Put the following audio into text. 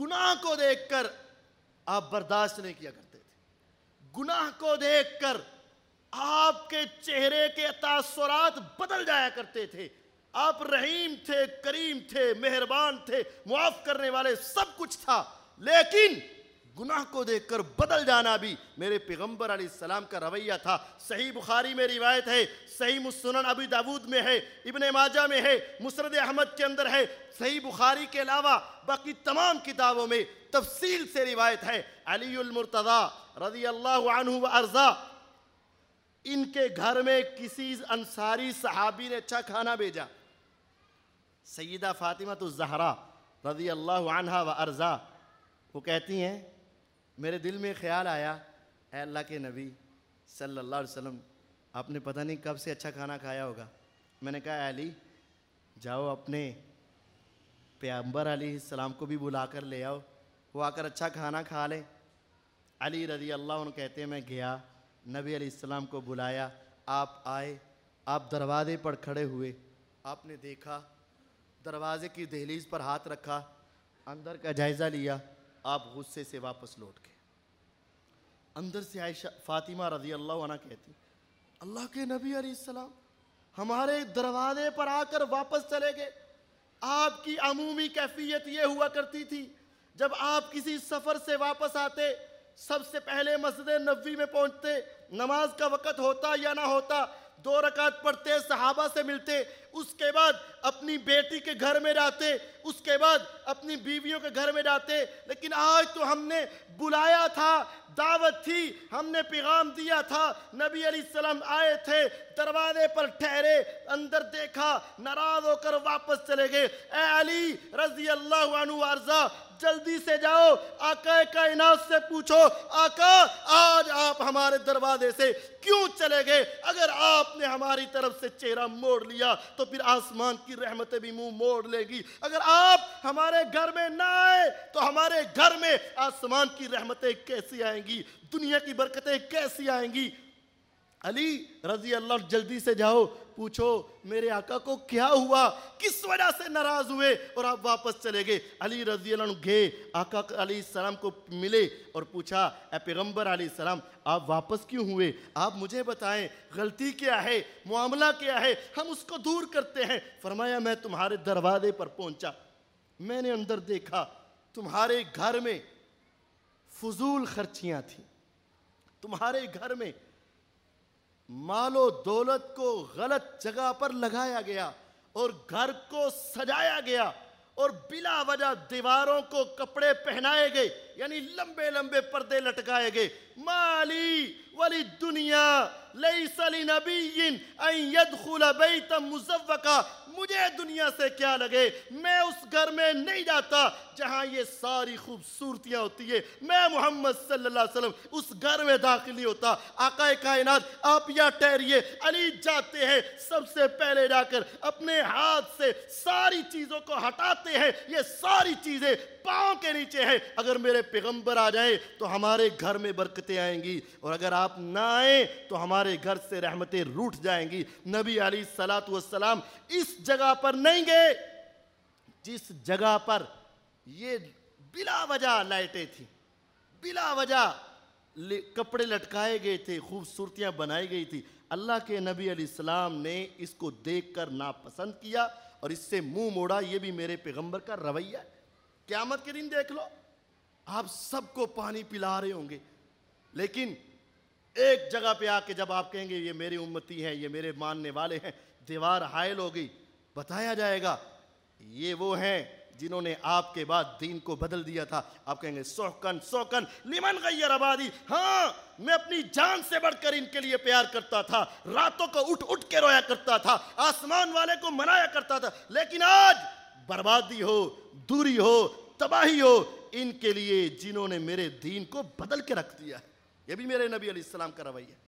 गुनाह को देखकर आप बर्दाश्त नहीं किया करते थे गुनाह को देखकर आपके चेहरे के तासरात बदल जाया करते थे आप रहीम थे करीम थे मेहरबान थे मुआफ करने वाले सब कुछ था लेकिन गुनाह को देखकर बदल जाना भी मेरे पैगम्बर सलाम का रवैया था सही बुखारी में रिवायत है सही मुसन अबी दाऊद में है इबन माजा में है मुसरद अहमद के अंदर है सही बुखारी के अलावा बाकी तमाम किताबों में तफसील से रिवायत है अलीमरतदा रजी अल्लाह अर्जा इनके घर में किसी अंसारी सहाबी ने अच्छा खाना भेजा सईदा फातिमा तो जहरा रजी अल्लाह व अर्जा वो कहती हैं मेरे दिल में ख्याल आया है अल्लाह के नबी सल्लल्लाहु अलैहि वसल्लम आपने पता नहीं कब से अच्छा खाना खाया होगा मैंने कहा अली जाओ अपने प्याम्बर अली सलाम को भी बुला कर ले आओ वो आकर अच्छा खाना खा लें अली रजी अल्लाह उन कहते मैं गया नबी अलैहिस्सलाम को बुलाया आप आए आप दरवाजे पर खड़े हुए आपने देखा दरवाजे की दहलीज पर हाथ रखा अंदर का जायज़ा लिया आप गुस्से से वापस लौट गए अंदर से आयशा फातिमा रजी अल्लाह कहती अल्लाह के नबी अलीसलाम हमारे दरवाजे पर आकर वापस चले गए आपकी अमूमी कैफियत यह हुआ करती थी जब आप किसी सफ़र से वापस आते सबसे पहले मस्जिद नबी में पहुंचते नमाज का वक़्त होता या ना होता दो रकात पढ़ते सहाबा से मिलते उसके बाद अपनी बेटी के घर में रहते उसके बाद अपनी बीवियों के घर में रहते लेकिन आज तो हमने बुलाया था दावत थी हमने पैगाम दिया था नबी अली सलाम आए थे दरवाजे पर ठहरे अंदर देखा नाराज होकर वापस चले गए अली रजी अल्लाह अनुआरजा जल्दी से जाओ आका कायनात से पूछो आका आज आप हमारे दरवाजे से क्यों चले गए अगर आपने हमारी तरफ से चेहरा मोड़ लिया तो फिर आसमान की रहमतें भी मुंह मोड़ लेगी अगर आप हमारे घर में ना आए तो हमारे घर में आसमान की रहमतें कैसी आएंगी दुनिया की बरकतें कैसी आएंगी अली रजी अल्लाह जल्दी से जाओ पूछो मेरे आका को क्या हुआ किस वजह से नाराज हुए और आप वापस चले गए अली रजी गए आका अली सलाम को मिले और पूछा ए पैगम्बर सलाम आप वापस क्यों हुए आप मुझे बताएं गलती क्या है मामला क्या है हम उसको दूर करते हैं फरमाया मैं तुम्हारे दरवाजे पर पहुंचा मैंने अंदर देखा तुम्हारे घर में फजूल खर्चियाँ थी तुम्हारे घर में मालो दौलत को गलत जगह पर लगाया गया और घर को सजाया गया और बिला वजह दीवारों को कपड़े पहनाए गए यानी लंबे लंबे पर्दे लटकाए गए माली वाली दुनिया लई सली नबीन बैत मुजवका मुझे दुनिया से क्या लगे मैं उस घर में नहीं जाता जहां ये सारी खूबसूरतियां होती है मैं मोहम्मद सल्लल्लाहु अलैहि वसल्लम उस घर में दाखिल नहीं होता आकाए कायनात आप यहाँ ठहरिए अली जाते हैं सबसे पहले जाकर अपने हाथ से सारी चीज़ों को हटाते हैं ये सारी चीज़ें पाँव के नीचे है अगर मेरे पैगंबर आ जाए तो हमारे घर में बरकतें आएंगी और अगर आप ना आए तो हमारे घर से रहमतें रूठ जाएंगी नबी अली सलात वसलाम इस जगह पर नहीं गए जिस जगह पर ये बिला वजह लाइटें थी बिला वजह कपड़े लटकाए गए थे खूबसूरतियां बनाई गई थी अल्लाह के नबी अलैहिस्सलाम ने इसको देखकर नापसंद किया और इससे मुंह मोड़ा ये भी मेरे पैगंबर का रवैया है क्यामत के दिन देख लो आप सबको पानी पिला रहे होंगे लेकिन एक जगह पे आके जब आप कहेंगे ये मेरी उम्मती हैं ये मेरे मानने वाले हैं दीवार हायल होगी बताया जाएगा ये वो हैं जिन्होंने आपके बाद दीन को बदल दिया था आप कहेंगे सोकन सोकन लिमन गई आबादी हाँ मैं अपनी जान से बढ़कर इनके लिए प्यार करता था रातों को उठ उठ के रोया करता था आसमान वाले को मनाया करता था लेकिन आज बर्बादी हो दूरी हो तबाही हो इनके लिए जिन्होंने मेरे दीन को बदल के रख दिया है ये भी मेरे नबी अलैहिस्सलाम का रवैया